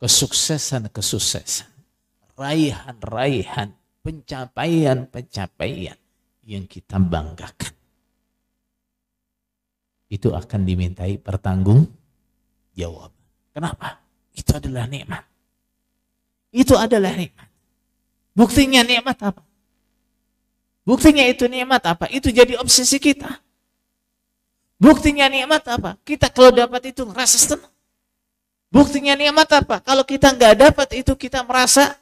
kesuksesan-kesuksesan, raihan-raihan, pencapaian-pencapaian yang kita banggakan. Itu akan dimintai pertanggung jawab. Kenapa? Itu adalah nikmat. Itu adalah nikmat. Buktinya nikmat apa? Buktinya itu nikmat apa? Itu jadi obsesi kita. Buktinya nikmat apa? Kita kalau dapat itu rasa senang. Buktinya nikmat apa? Kalau kita nggak dapat itu kita merasa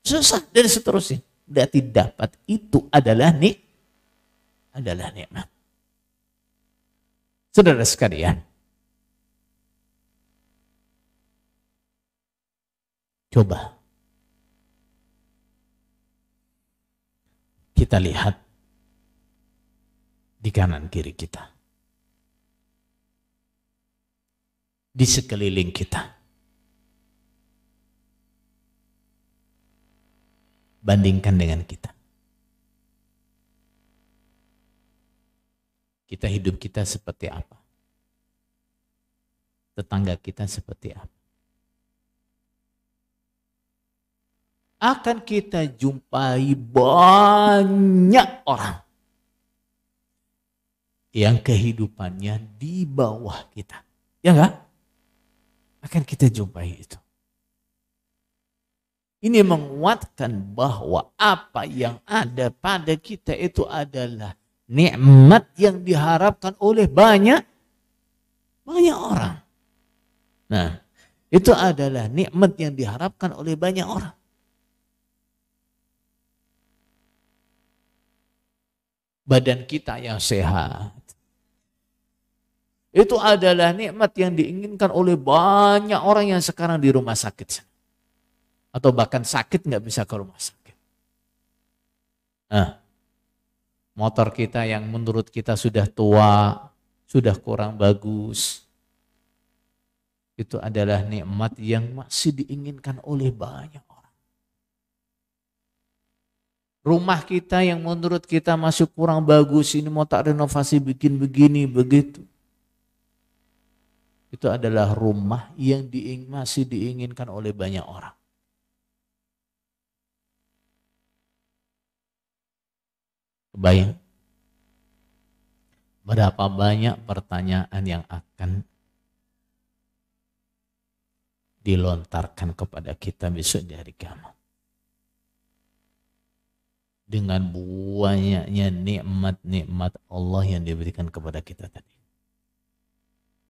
susah dan seterusnya. tidak dapat itu adalah nik adalah nikmat. Saudara sekalian, coba kita lihat di kanan kiri kita. di sekeliling kita. Bandingkan dengan kita. Kita hidup kita seperti apa? Tetangga kita seperti apa? Akan kita jumpai banyak orang yang kehidupannya di bawah kita. Ya enggak? akan kita jumpai itu. Ini menguatkan bahwa apa yang ada pada kita itu adalah nikmat yang diharapkan oleh banyak banyak orang. Nah, itu adalah nikmat yang diharapkan oleh banyak orang. Badan kita yang sehat, itu adalah nikmat yang diinginkan oleh banyak orang yang sekarang di rumah sakit. Atau bahkan sakit nggak bisa ke rumah sakit. Nah, motor kita yang menurut kita sudah tua, sudah kurang bagus. Itu adalah nikmat yang masih diinginkan oleh banyak orang rumah kita yang menurut kita masih kurang bagus ini mau tak renovasi bikin begini begitu itu adalah rumah yang diing masih diinginkan oleh banyak orang. Bayang berapa banyak pertanyaan yang akan dilontarkan kepada kita besok di hari kiamat. Dengan banyaknya nikmat-nikmat Allah yang diberikan kepada kita tadi.